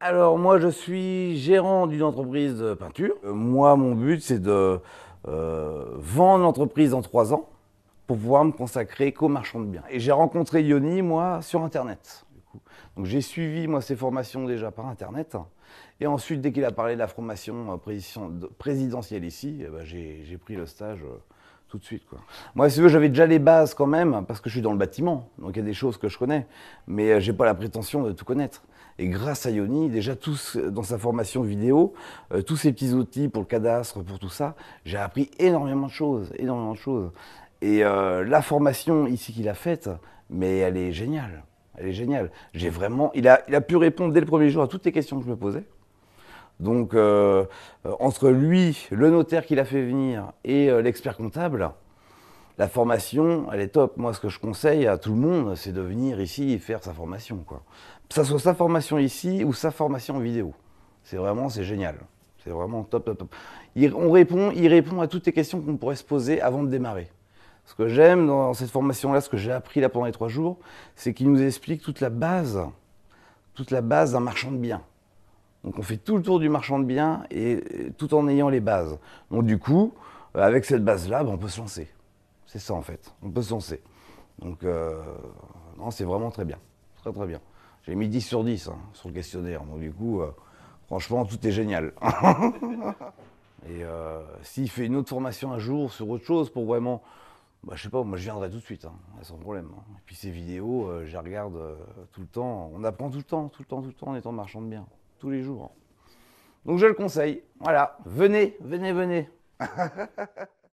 Alors moi je suis gérant d'une entreprise de peinture. Euh, moi mon but c'est de euh, vendre l'entreprise en trois ans pour pouvoir me consacrer qu'au marchand de biens. Et j'ai rencontré Yoni moi sur internet. Donc j'ai suivi moi ses formations déjà par internet. Et ensuite dès qu'il a parlé de la formation euh, présidentielle ici, eh ben, j'ai pris le stage tout de suite. Quoi. Moi, si vous j'avais déjà les bases quand même, parce que je suis dans le bâtiment, donc il y a des choses que je connais, mais euh, j'ai pas la prétention de tout connaître. Et grâce à Yoni, déjà tous euh, dans sa formation vidéo, euh, tous ces petits outils pour le cadastre, pour tout ça, j'ai appris énormément de choses, énormément de choses. Et la formation ici qu'il a faite, mais elle est géniale, elle est géniale. J'ai vraiment, il il a pu répondre dès le premier jour à toutes les questions que je me posais. Donc, euh, entre lui, le notaire qui l'a fait venir et euh, l'expert comptable, la formation, elle est top. Moi, ce que je conseille à tout le monde, c'est de venir ici et faire sa formation. Que ça soit sa formation ici ou sa formation en vidéo. C'est vraiment, c'est génial. C'est vraiment top, top, top. Il, on répond, à toutes les questions qu'on pourrait se poser avant de démarrer. Ce que j'aime dans cette formation-là, ce que j'ai appris là pendant les trois jours, c'est qu'il nous explique toute la base, toute la base d'un marchand de biens. Donc on fait tout le tour du marchand de biens et euh, tout en ayant les bases. Donc du coup, euh, avec cette base-là, ben, on peut se lancer. C'est ça en fait, on peut se lancer. Donc euh, non, c'est vraiment très bien, très très bien. J'ai mis 10 sur 10 hein, sur le questionnaire, donc du coup, franchement, tout est génial. et s'il fait une autre formation un jour sur autre chose pour vraiment... Bah, je sais pas, moi je viendrai tout de suite, hein, sans problème. Hein. Et puis ces vidéos, je les regarde tout le temps, on apprend tout le temps, tout le temps, tout le temps en étant marchand de biens tous les jours. Donc je le conseille. Voilà, venez, venez, venez.